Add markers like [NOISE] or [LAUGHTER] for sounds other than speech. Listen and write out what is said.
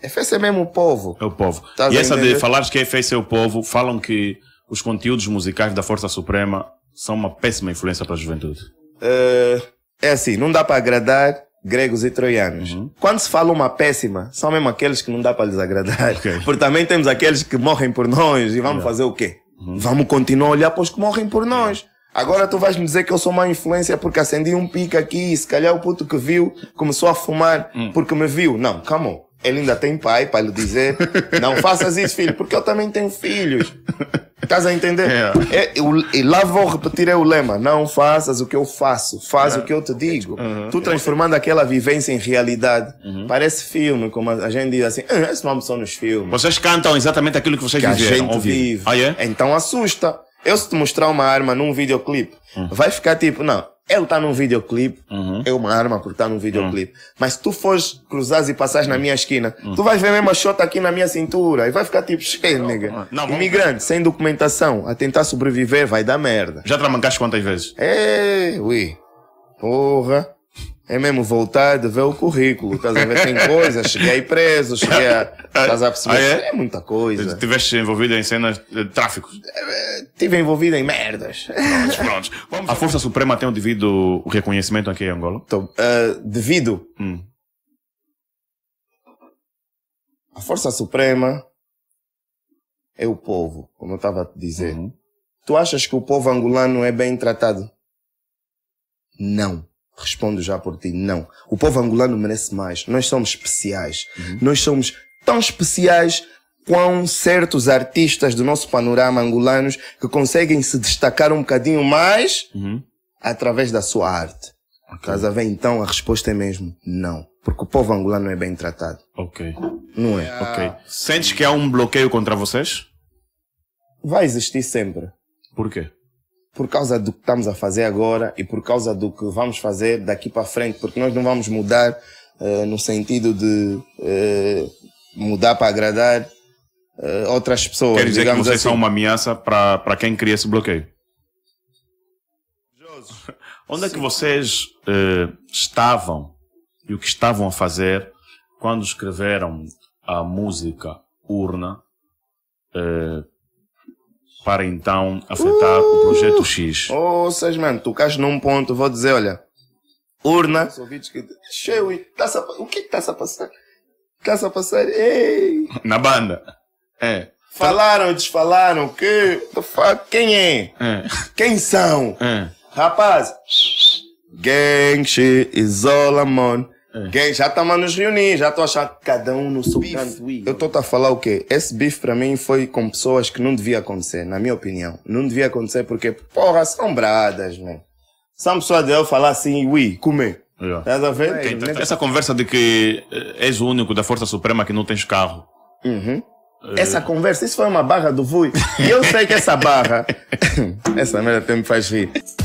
É mesmo o povo. É o povo. Tá e essa entender? de né? falar que é é o povo, falam que os conteúdos musicais da Força Suprema são uma péssima influência para a juventude. Uh, é assim, não dá para agradar gregos e troianos. Uhum. Quando se fala uma péssima, são mesmo aqueles que não dá para lhes agradar. Okay. [LAUGHS] Porque também temos aqueles que morrem por nós e vamos yeah. fazer o quê? Uhum. Vamos continuar a olhar para os que morrem por nós. Yeah. Agora tu vais me dizer que eu sou uma influência porque acendi um pico aqui e se calhar o puto que viu começou a fumar uhum. porque me viu. Não, calma. Ele ainda tem pai para lhe dizer: não faças isso, filho, porque eu também tenho filhos. Estás a entender? É. É, eu, e lá vou repetir é o lema: não faças o que eu faço, faz é. o que eu te digo. Uhum. Tu transformando aquela vivência em realidade. Uhum. Parece filme, como a gente diz assim: ah, esse nome são nos filmes. Vocês cantam exatamente aquilo que vocês que viveram, a gente vive. Ah, é. Então assusta. Eu, se te mostrar uma arma num videoclipe, uhum. vai ficar tipo: não, ele tá num videoclipe, uhum. é uma arma porque tá num videoclipe. Uhum. Mas se tu fores cruzar e passares na uhum. minha esquina, uhum. tu vais ver mesmo a shot aqui na minha cintura e vai ficar tipo cheio, nega. Um Imigrante, sem documentação, a tentar sobreviver vai dar merda. Já tramancaste quantas vezes? É, ui. Porra é mesmo voltar de ver o currículo. Estás a ver? Tem [LAUGHS] chegar Cheguei preso, cheguei a. Estás a perceber? Ah, é? é? muita coisa. Estiveste envolvido em cenas de tráfico? Estive é, é, envolvido em merdas. Prontos, prontos. [LAUGHS] Vamos a Força Suprema tem o devido reconhecimento aqui em Angola? Então, uh, devido. Hum. A Força Suprema é o povo, como eu estava a te dizer. Uhum. Tu achas que o povo angolano é bem tratado? Não. Respondo já por ti, não. O povo angolano merece mais. Nós somos especiais. Uhum. Nós somos tão especiais quão certos artistas do nosso panorama angolanos que conseguem se destacar um bocadinho mais uhum. através da sua arte. Okay. Estás a ver? Então a resposta é mesmo não. Porque o povo angolano é bem tratado. Ok. Não é? Ok. Sentes que há um bloqueio contra vocês? Vai existir sempre. Por quê? por causa do que estamos a fazer agora e por causa do que vamos fazer daqui para frente, porque nós não vamos mudar uh, no sentido de uh, mudar para agradar uh, outras pessoas. Quer dizer que vocês assim. são uma ameaça para, para quem cria esse bloqueio? Onde Sim. é que vocês estavam e o que estavam a fazer quando escreveram a música Urna? para então afetar uh, o projeto uh! X. Oh, tu tocaste num ponto, vou dizer, olha, urna, cheio, taça, tá o que está a passar? Está a passar, ei! Na banda, é. Falaram, desfalaram, que, quem é? é? Quem são? É. Rapaz, gang shit Gay, é. já estamos tá nos reunir, já estou achando cada um no seu canto. Eu estou a falar o quê? Esse bife para mim foi com pessoas que não devia acontecer, na minha opinião. Não devia acontecer porque, porra, são bradas, mano. Né? São pessoas de eu falar assim, ui, comer. Yeah. É. Estás a ver? É, então, essa conversa de que eh, és o único da Força Suprema que não tens carro. Uhum. Eh. Essa conversa, isso foi uma barra do Vui. E eu sei que essa barra. [LAUGHS] essa merda até me faz rir.